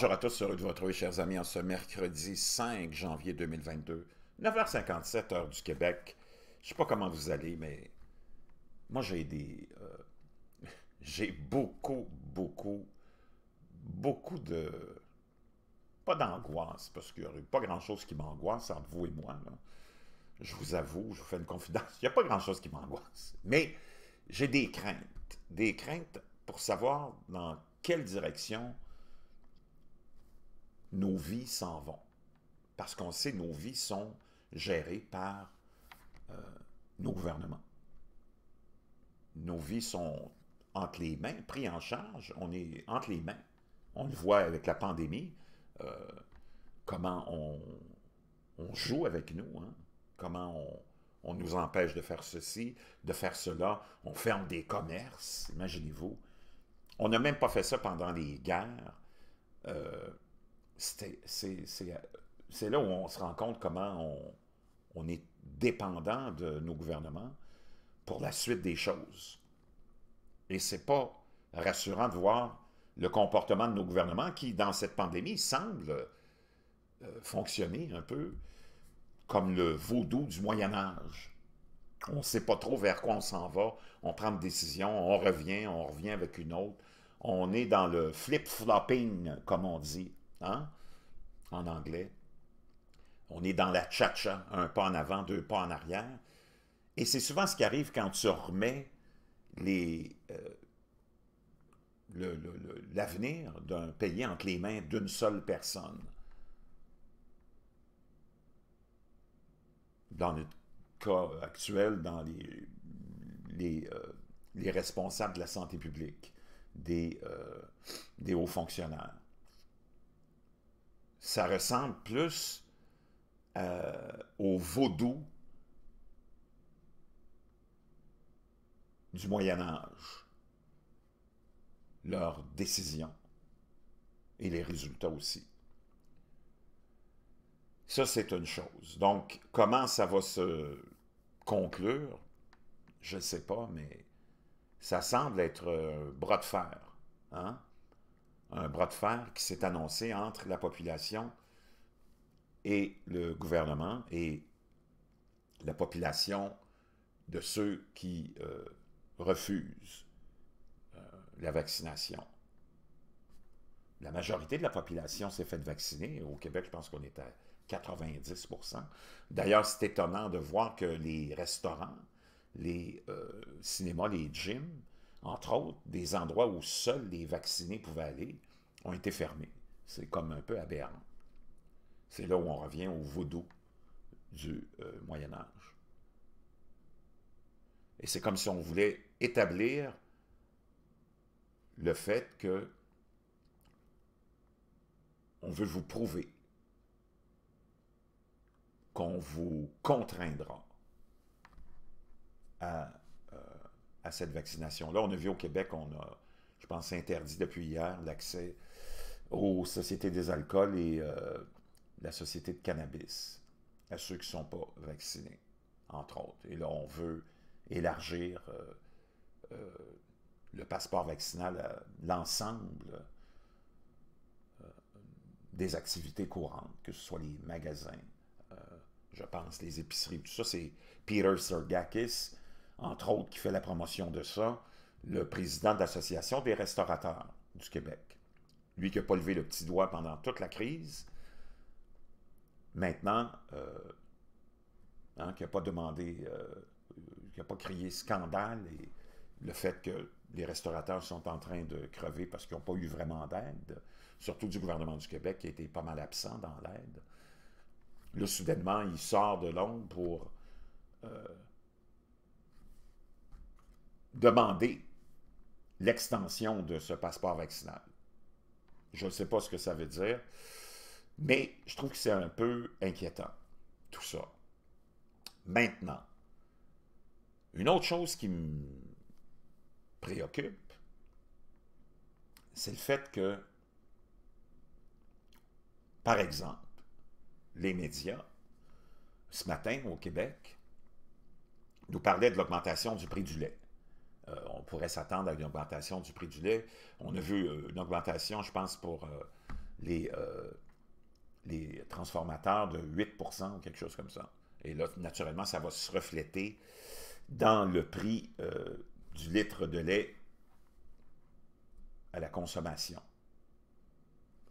Bonjour à tous, heureux de vous retrouver, chers amis, en ce mercredi 5 janvier 2022, 9h57, heure du Québec. Je ne sais pas comment vous allez, mais moi, j'ai des... Euh, j'ai beaucoup, beaucoup, beaucoup de... Pas d'angoisse, parce qu'il n'y aurait pas grand-chose qui m'angoisse entre vous et moi. Je vous avoue, je vous fais une confidence, il n'y a pas grand-chose qui m'angoisse. Mais j'ai des craintes, des craintes pour savoir dans quelle direction nos vies s'en vont. Parce qu'on sait que nos vies sont gérées par euh, nos gouvernements. Nos vies sont entre les mains, prises en charge, on est entre les mains. On le voit avec la pandémie, euh, comment on, joue avec nous, hein. comment on, nous empêche de faire ceci, de faire cela, on ferme des commerces, imaginez-vous. On n'a même pas fait ça pendant les guerres. Euh, c'est là où on se rend compte comment on, est dépendant de nos gouvernements pour la suite des choses. Et c'est pas rassurant de voir le comportement de nos gouvernements qui, dans cette pandémie, semble euh, fonctionner un peu comme le vaudou du Moyen Âge. On ne sait pas trop vers quoi on s'en va, on prend une décision, on revient, on revient avec une autre. On est dans le flip-flopping, comme on dit. Hein, en anglais. On est dans la tcha cha un pas en avant, deux pas en arrière. Et c'est souvent ce qui arrive quand tu remets euh, l'avenir d'un pays entre les mains d'une seule personne. Dans le cas actuel, dans euh, les, responsables de la santé publique, des euh, hauts fonctionnaires ça ressemble plus euh, au vaudou du Moyen Âge, leurs décisions et les résultats aussi. Ça, c'est une chose. Donc, comment ça va se conclure, je ne sais pas, mais ça semble être un euh, bras de fer. Hein? un bras de fer qui s'est annoncé entre la population et le gouvernement et la population de ceux qui euh, refusent euh, la vaccination. La majorité de la population s'est faite vacciner. Au Québec, je pense qu'on est à 90 D'ailleurs, c'est étonnant de voir que les restaurants, les euh, cinémas, les gyms entre autres, des endroits où seuls les vaccinés pouvaient aller, ont été fermés. C'est comme un peu aberrant. C'est là où on revient au vaudou du euh, Moyen Âge. Et c'est comme si on voulait établir le fait que on veut vous prouver qu'on vous contraindra. à cette vaccination-là. On a vu au Québec, on a, je pense, interdit depuis hier l'accès aux sociétés des alcools et euh, la société de cannabis à ceux qui ne sont pas vaccinés, entre autres. Et là, on veut élargir euh, euh, le passeport vaccinal à l'ensemble des activités courantes, que ce soit les magasins, je pense, les épiceries, tout ça. C'est Peter Sergakis entre autres, qui fait la promotion de ça, le président de l'Association des restaurateurs du Québec. Lui qui n'a pas levé le petit doigt pendant toute la crise, maintenant, euh, hein, qui n'a pas demandé, euh, qui n'a pas crié scandale et le fait que les restaurateurs sont en train de crever parce qu'ils n'ont pas eu vraiment d'aide, surtout du gouvernement du Québec qui a été pas mal absent dans l'aide. Là, soudainement, il sort de l'ombre pour euh, demander l'extension de ce passeport vaccinal. Je ne sais pas ce que ça veut dire, mais je trouve que c'est un peu inquiétant, tout ça. Maintenant, une autre chose qui me préoccupe, c'est le fait que, par exemple, les médias, ce matin au Québec, nous parlaient de l'augmentation du prix du lait. Euh, on pourrait s'attendre à une augmentation du prix du lait. On a vu euh, une augmentation, je pense, pour euh, les, les transformateurs de 8 ou quelque chose comme ça. Et là, naturellement, ça va se refléter dans le prix du litre de lait à la consommation.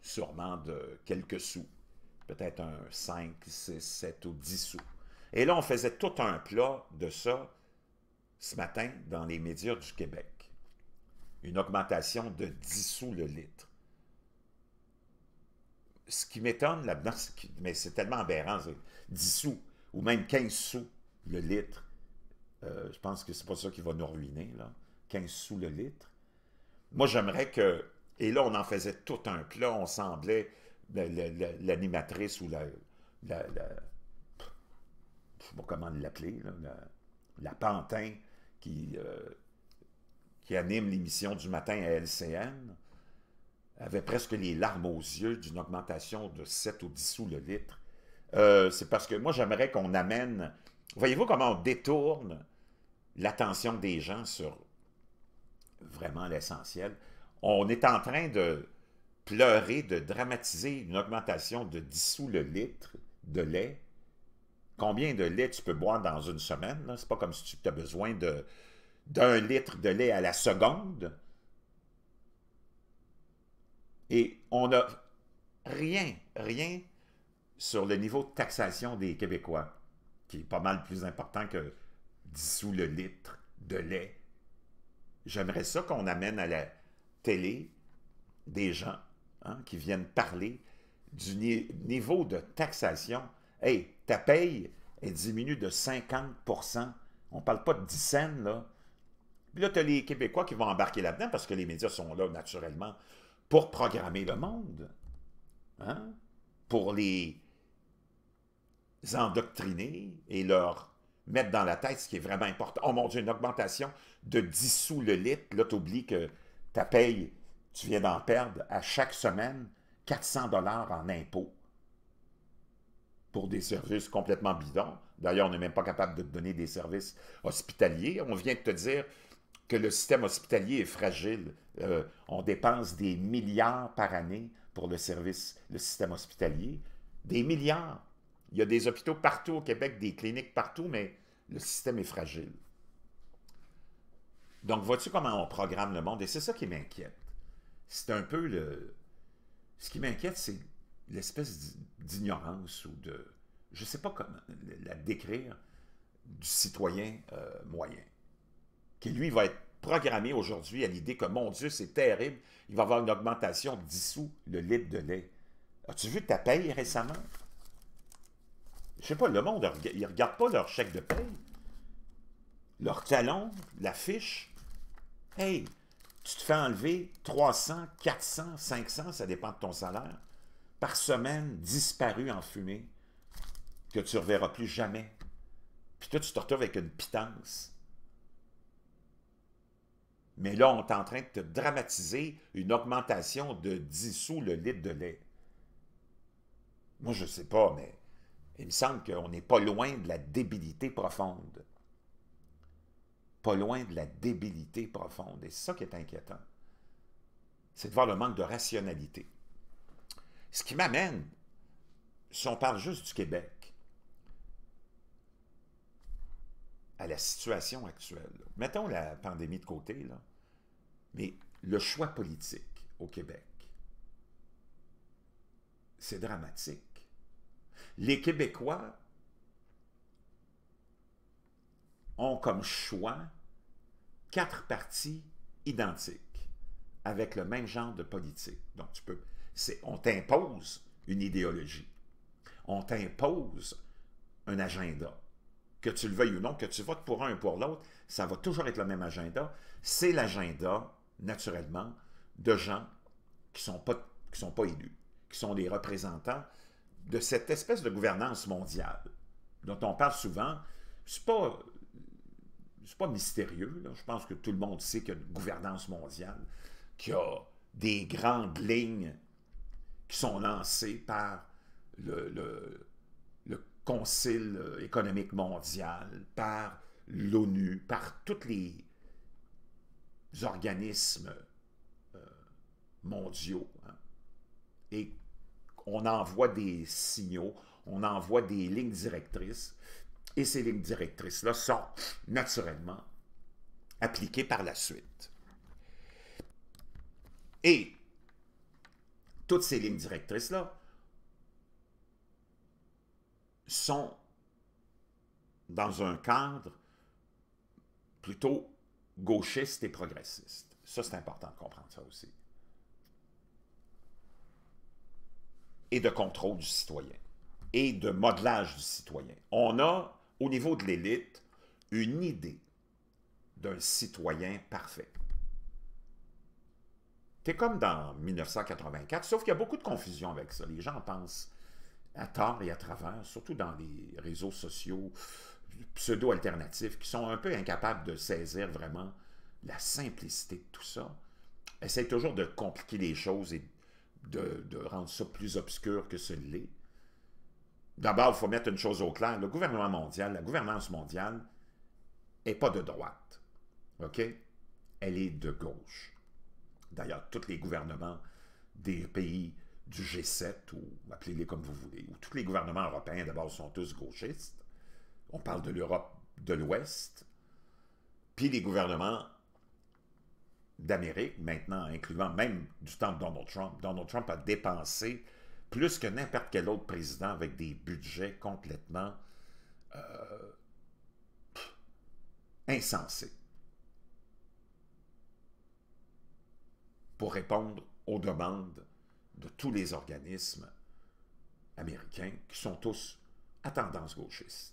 Sûrement de quelques sous, peut-être un 5, 6, 7 ou 10 sous. Et là, on faisait tout un plat de ça ce matin dans les médias du Québec. Une augmentation de 10 sous le litre. Ce qui m'étonne là-dedans, mais c'est tellement aberrant, 10 sous ou même 15 sous le litre. Euh, je pense que c'est pas ça qui va nous ruiner, là. 15 sous le litre. Moi, j'aimerais que... Et là, on en faisait tout un plat, on semblait l'animatrice ou la, la, sais pas comment l'appeler, la, la pantin euh, qui, anime l'émission du matin à LCN, avait presque les larmes aux yeux d'une augmentation de 7 ou 10 sous le litre. Euh, c'est parce que moi, j'aimerais qu'on amène... Voyez-vous comment on détourne l'attention des gens sur vraiment l'essentiel. On est en train de pleurer, de dramatiser une augmentation de 10 sous le litre de lait combien de lait tu peux boire dans une semaine. C'est pas comme si tu as besoin d'un litre de lait à la seconde. Et on n'a rien, rien sur le niveau de taxation des Québécois, qui est pas mal plus important que 10 sous le litre de lait. J'aimerais ça qu'on amène à la télé des gens hein, qui viennent parler du niveau de taxation hey, ta paye, elle diminue de 50 On ne parle pas de 10 cents, là. Puis là, tu as les Québécois qui vont embarquer là-dedans parce que les médias sont là, naturellement, pour programmer le monde. Hein, pour les endoctriner et leur mettre dans la tête ce qui est vraiment important. Oh mon Dieu, une augmentation de 10 sous le litre. Là, tu oublies que ta paye, tu viens d'en perdre à chaque semaine 400 dollars en impôts pour des services complètement bidons. D'ailleurs, on n'est même pas capable de te donner des services hospitaliers. On vient de te dire que le système hospitalier est fragile. Euh, on dépense des milliards par année pour le service, le système hospitalier. Des milliards. Il y a des hôpitaux partout au Québec, des cliniques partout, mais le système est fragile. Donc, vois-tu comment on programme le monde? Et c'est ça qui m'inquiète. C'est un peu le... Ce qui m'inquiète, c'est l'espèce d'ignorance ou de, je ne sais pas comment la décrire, du citoyen euh, moyen, qui lui va être programmé aujourd'hui à l'idée que, mon Dieu, c'est terrible, il va avoir une augmentation de 10 sous le litre de lait. As-tu vu ta paye récemment? Je sais pas, le monde, ils ne regardent pas leur chèque de paye, leur talon, la fiche. Hey, tu te fais enlever 300, 400, 500, ça dépend de ton salaire par semaine disparu en fumée que tu ne reverras plus jamais. Puis toi, tu te retrouves avec une pitance. Mais là, on est en train de te dramatiser une augmentation de 10 sous le litre de lait. Moi, je ne sais pas, mais il me semble qu'on n'est pas loin de la débilité profonde. Pas loin de la débilité profonde. Et c'est ça qui est inquiétant. C'est de voir le manque de rationalité. Ce qui m'amène, si on parle juste du Québec, à la situation actuelle. Mettons la pandémie de côté, mais le choix politique au Québec, c'est dramatique. Les Québécois ont comme choix quatre partis identiques, avec le même genre de politique. Donc, tu peux on t'impose une idéologie. On t'impose un agenda. Que tu le veuilles ou non, que tu votes pour un ou pour l'autre, ça va toujours être le même agenda. C'est l'agenda, naturellement, de gens qui ne sont, pas, sont pas élus, qui sont des représentants de cette espèce de gouvernance mondiale dont on parle souvent. Ce n'est pas, pas mystérieux. Je pense que tout le monde sait qu'il y a une gouvernance mondiale, qui a des grandes lignes qui sont lancés par le, le, Concile euh, économique mondial, par l'ONU, par tous les organismes euh, mondiaux. Hein. Et on envoie des signaux, on envoie des lignes directrices, et ces lignes directrices-là sont naturellement appliquées par la suite. Et toutes ces lignes directrices-là sont dans un cadre plutôt gauchiste et progressiste. Ça, c'est important de comprendre ça aussi. Et de contrôle du citoyen. Et de modelage du citoyen. On a, au niveau de l'élite, une idée d'un citoyen parfait. T'es comme dans 1984, sauf qu'il y a beaucoup de confusion avec ça. Les gens pensent à tort et à travers, surtout dans les réseaux sociaux pseudo-alternatifs, qui sont un peu incapables de saisir vraiment la simplicité de tout ça. Essayent toujours de compliquer les choses et de, rendre ça plus obscur que ce l'est. D'abord, il faut mettre une chose au clair. Le gouvernement mondial, la gouvernance mondiale, n'est pas de droite. OK? Elle est de gauche. D'ailleurs, tous les gouvernements des pays du G7, ou appelez-les comme vous voulez, ou tous les gouvernements européens, d'abord, sont tous gauchistes. On parle de l'Europe de l'Ouest, puis les gouvernements d'Amérique, maintenant, incluant même du temps de Donald Trump. Donald Trump a dépensé plus que n'importe quel autre président avec des budgets complètement euh, insensés. pour répondre aux demandes de tous les organismes américains qui sont tous à tendance gauchiste.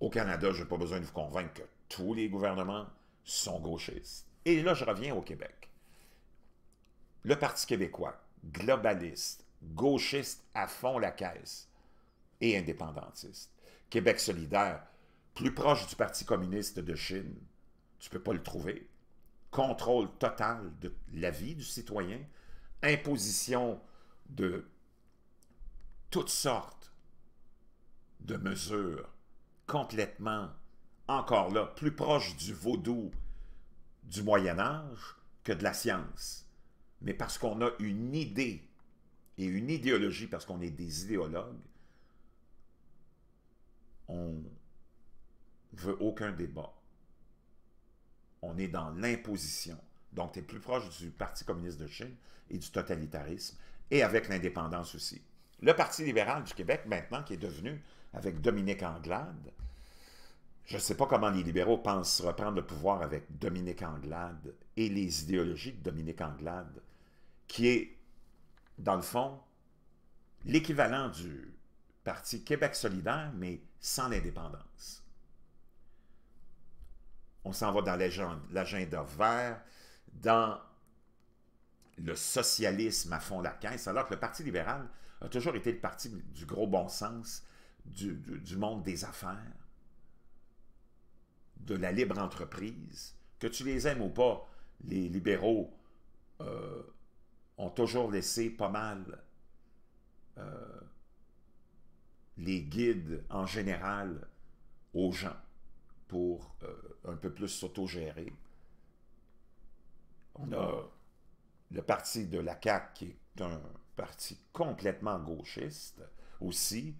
Au Canada, je n'ai pas besoin de vous convaincre que tous les gouvernements sont gauchistes. Et là, je reviens au Québec. Le Parti québécois, globaliste, gauchiste à fond la caisse et indépendantiste. Québec solidaire, plus proche du Parti communiste de Chine, tu ne peux pas le trouver contrôle total de la vie du citoyen, imposition de toutes sortes de mesures complètement, encore là, plus proche du vaudou du Moyen Âge que de la science. Mais parce qu'on a une idée et une idéologie, parce qu'on est des idéologues, on veut aucun débat on est dans l'imposition. Donc, tu es plus proche du Parti communiste de Chine et du totalitarisme, et avec l'indépendance aussi. Le Parti libéral du Québec, maintenant, qui est devenu, avec Dominique Anglade, je ne sais pas comment les libéraux pensent reprendre le pouvoir avec Dominique Anglade et les idéologies de Dominique Anglade, qui est, dans le fond, l'équivalent du Parti Québec solidaire, mais sans l'indépendance on s'en va dans l'agenda vert, dans le socialisme à fond la caisse, alors que le Parti libéral a toujours été le parti du gros bon sens, du, monde des affaires, de la libre entreprise. Que tu les aimes ou pas, les libéraux euh, ont toujours laissé pas mal euh, les guides en général aux gens pour euh, un peu plus s'autogérer. On a le parti de la CAQ qui est un parti complètement gauchiste aussi,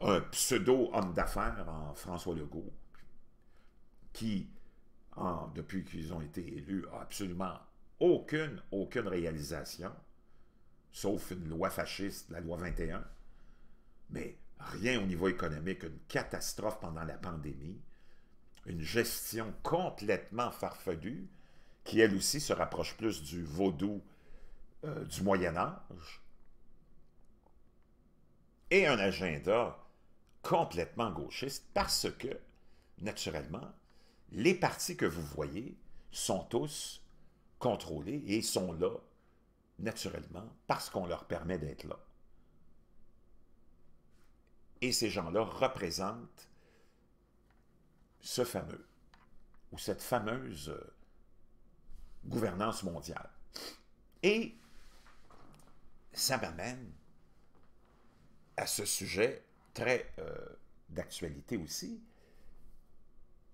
un pseudo-homme d'affaires en François Legault, qui, depuis qu'ils ont été élus, a absolument aucune, aucune réalisation, sauf une loi fasciste, la loi 21, mais rien au niveau économique, une catastrophe pendant la pandémie, une gestion complètement farfelue qui elle aussi se rapproche plus du vaudou euh, du Moyen Âge, et un agenda complètement gauchiste, parce que, naturellement, les partis que vous voyez sont tous contrôlés et sont là, naturellement, parce qu'on leur permet d'être là. Et ces gens-là représentent ce fameux ou cette fameuse euh, gouvernance mondiale. Et ça m'amène à ce sujet très euh, d'actualité aussi,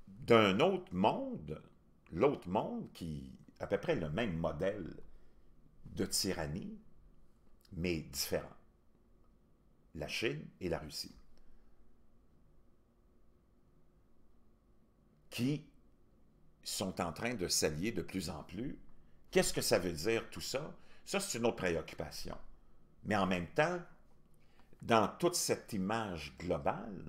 d'un autre monde, l'autre monde qui à peu près le même modèle de tyrannie, mais différent. La Chine et la Russie. qui sont en train de s'allier de plus en plus. Qu'est-ce que ça veut dire tout ça? Ça, c'est une autre préoccupation. Mais en même temps, dans toute cette image globale,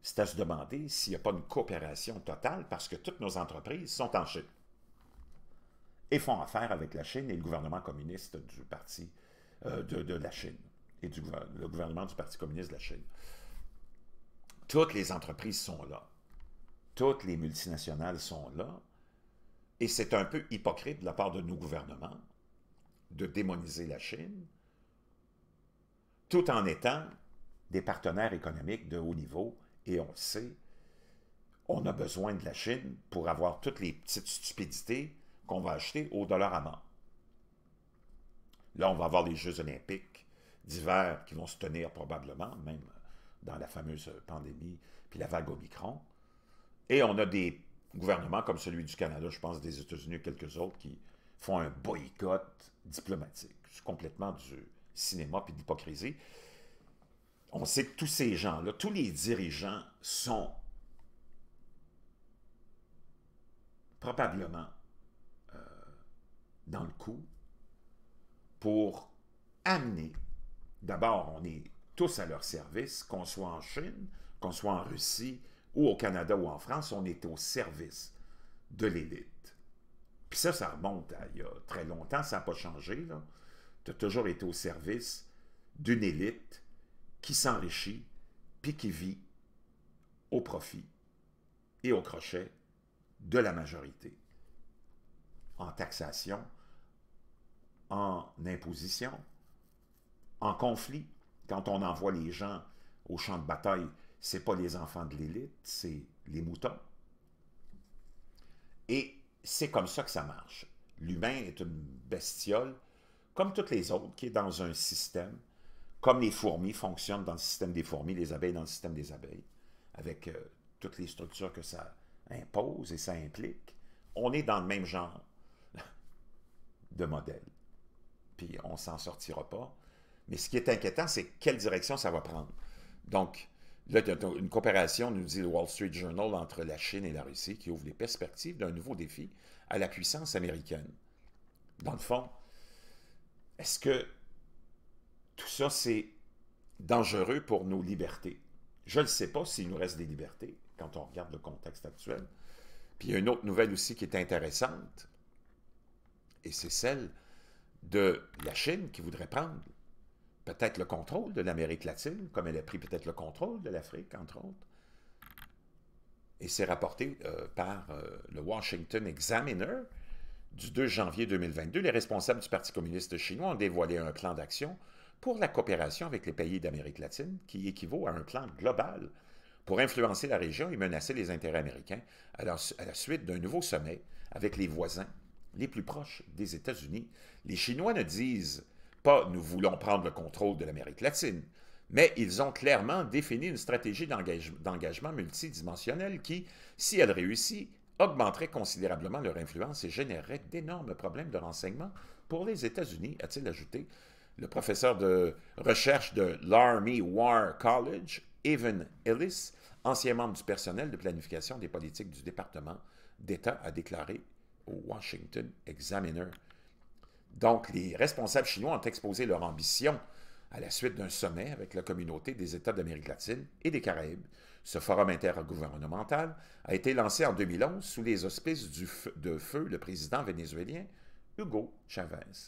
c'est à se demander s'il n'y a pas une coopération totale parce que toutes nos entreprises sont en Chine et font affaire avec la Chine et le gouvernement communiste du parti euh, de, la Chine et du, le gouvernement du Parti communiste de la Chine. Toutes les entreprises sont là. Toutes les multinationales sont là. Et c'est un peu hypocrite de la part de nos gouvernements de démoniser la Chine, tout en étant des partenaires économiques de haut niveau. Et on sait, on a besoin de la Chine pour avoir toutes les petites stupidités qu'on va acheter au dollar à mort. Là, on va avoir les Jeux olympiques d'hiver qui vont se tenir probablement, même dans la fameuse pandémie, puis la vague Omicron. Et on a des gouvernements comme celui du Canada, je pense des États-Unis, et quelques autres, qui font un boycott diplomatique. C'est complètement du cinéma puis de l'hypocrisie. On sait que tous ces gens-là, tous les dirigeants sont probablement euh, dans le coup pour amener, d'abord, on est tous à leur service, qu'on soit en Chine, qu'on soit en Russie, ou au Canada ou en France, on est au service de l'élite. Puis ça, ça remonte à il y a très longtemps, ça n'a pas changé. Tu as toujours été au service d'une élite qui s'enrichit, puis qui vit au profit et au crochet de la majorité. En taxation, en imposition, en conflit, quand on envoie les gens au champ de bataille, n'est pas les enfants de l'élite, c'est les moutons. Et c'est comme ça que ça marche. L'humain est une bestiole, comme toutes les autres, qui est dans un système, comme les fourmis fonctionnent dans le système des fourmis, les abeilles dans le système des abeilles, avec euh, toutes les structures que ça impose et ça implique. On est dans le même genre de modèle. Puis on s'en sortira pas. Mais ce qui est inquiétant, c'est quelle direction ça va prendre. Donc, Là, y a une coopération, nous dit le Wall Street Journal, entre la Chine et la Russie qui ouvre les perspectives d'un nouveau défi à la puissance américaine. Dans le fond, est-ce que tout ça, c'est dangereux pour nos libertés? Je ne sais pas s'il nous reste des libertés quand on regarde le contexte actuel. Puis il y a une autre nouvelle aussi qui est intéressante, et c'est celle de la Chine qui voudrait prendre peut-être le contrôle de l'Amérique latine, comme elle a pris peut-être le contrôle de l'Afrique, entre autres. Et c'est rapporté euh, par euh, le Washington Examiner du 2 janvier 2022. Les responsables du Parti communiste chinois ont dévoilé un plan d'action pour la coopération avec les pays d'Amérique latine qui équivaut à un plan global pour influencer la région et menacer les intérêts américains à, à la suite d'un nouveau sommet avec les voisins les plus proches des États-Unis. Les Chinois ne disent pas nous voulons prendre le contrôle de l'Amérique latine, mais ils ont clairement défini une stratégie d'engagement multidimensionnel qui, si elle réussit, augmenterait considérablement leur influence et générerait d'énormes problèmes de renseignement pour les États-Unis, a-t-il ajouté le professeur de recherche de l'Army War College, Evan Ellis, ancien membre du personnel de planification des politiques du département d'État, a déclaré au Washington Examiner. Donc, les responsables chinois ont exposé leur ambition à la suite d'un sommet avec la communauté des États d'Amérique latine et des Caraïbes. Ce forum intergouvernemental a été lancé en 2011 sous les auspices du de feu le président vénézuélien Hugo Chavez,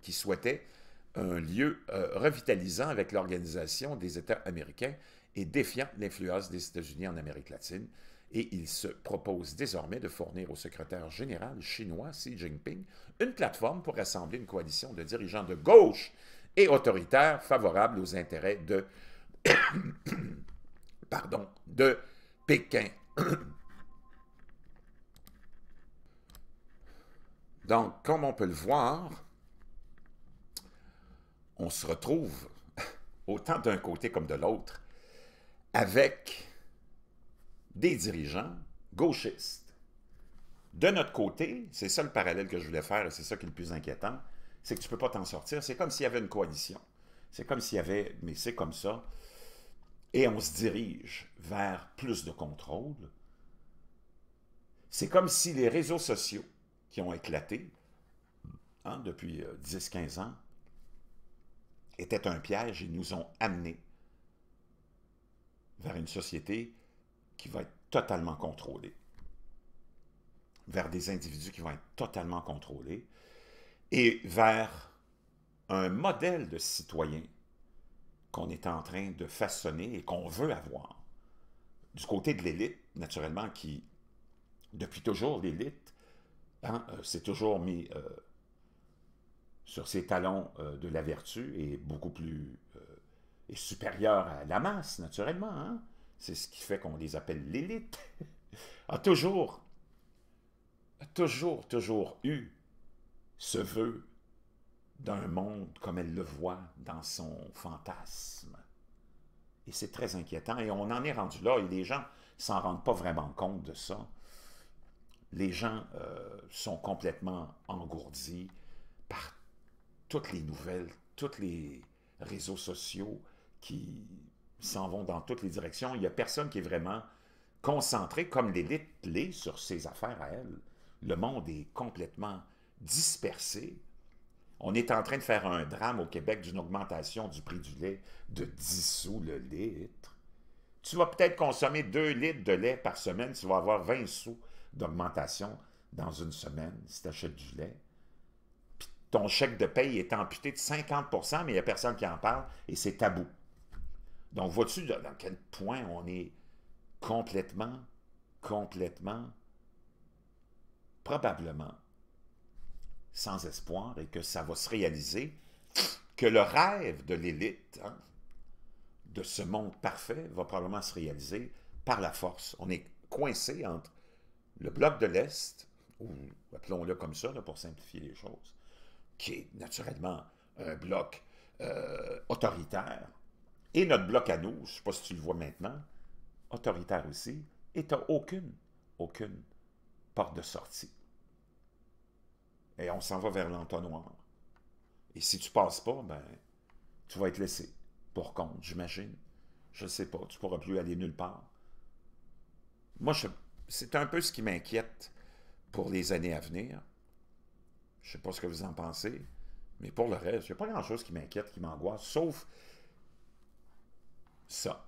qui souhaitait un lieu euh, revitalisant avec l'organisation des États américains et défiant l'influence des États-Unis en Amérique latine, et il se propose désormais de fournir au secrétaire général chinois Xi Jinping une plateforme pour rassembler une coalition de dirigeants de gauche et autoritaires favorables aux intérêts de, Pardon, de Pékin. Donc, comme on peut le voir, on se retrouve, autant d'un côté comme de l'autre, avec des dirigeants gauchistes. De notre côté, c'est ça le parallèle que je voulais faire et c'est ça qui est le plus inquiétant, c'est que tu ne peux pas t'en sortir. C'est comme s'il y avait une coalition. C'est comme s'il y avait, mais c'est comme ça. Et on se dirige vers plus de contrôle. C'est comme si les réseaux sociaux qui ont éclaté hein, depuis 10-15 euh, ans étaient un piège et nous ont amenés vers une société qui va être totalement contrôlé vers des individus qui vont être totalement contrôlés, et vers un modèle de citoyen qu'on est en train de façonner et qu'on veut avoir. Du côté de l'élite, naturellement, qui, depuis toujours, l'élite hein, euh, s'est toujours mis euh, sur ses talons euh, de la vertu et beaucoup plus supérieur supérieure à la masse, naturellement. Hein? C'est ce qui fait qu'on les appelle l'élite. a toujours, a toujours, toujours eu ce vœu d'un monde comme elle le voit dans son fantasme. Et c'est très inquiétant. Et on en est rendu là, et les gens ne s'en rendent pas vraiment compte de ça. Les gens euh, sont complètement engourdis par toutes les nouvelles, tous les réseaux sociaux qui s'en vont dans toutes les directions. Il n'y a personne qui est vraiment concentré comme l'élite l'est sur ses affaires à elle. Le monde est complètement dispersé. On est en train de faire un drame au Québec d'une augmentation du prix du lait de 10 sous le litre. Tu vas peut-être consommer 2 litres de lait par semaine, tu vas avoir 20 sous d'augmentation dans une semaine si tu achètes du lait. ton chèque de paye est amputé de 50 mais il n'y a personne qui en parle et c'est tabou. Donc, vois-tu dans quel point on est complètement, complètement, probablement sans espoir et que ça va se réaliser, que le rêve de l'élite, hein, de ce monde parfait, va probablement se réaliser par la force. On est coincé entre le bloc de l'Est, ou appelons-le comme ça pour simplifier les choses, qui est naturellement un bloc euh, autoritaire, et notre bloc à nous, je ne sais pas si tu le vois maintenant, autoritaire aussi, et tu n'as aucune, aucune porte de sortie. Et on s'en va vers l'entonnoir. Et si tu ne passes pas, ben, tu vas être laissé pour compte, j'imagine. Je ne sais pas, tu ne pourras plus aller nulle part. Moi, c'est un peu ce qui m'inquiète pour les années à venir. Je ne sais pas ce que vous en pensez, mais pour le reste, il n'y a pas grand-chose qui m'inquiète, qui m'angoisse, sauf ça,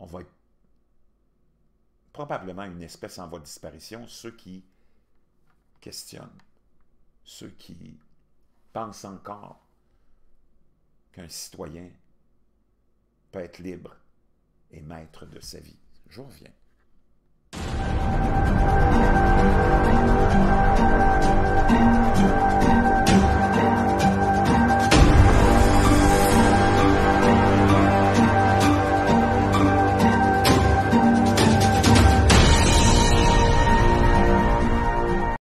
on va être probablement une espèce en voie de disparition, ceux qui questionnent, ceux qui pensent encore qu'un citoyen peut être libre et maître de sa vie. Je reviens.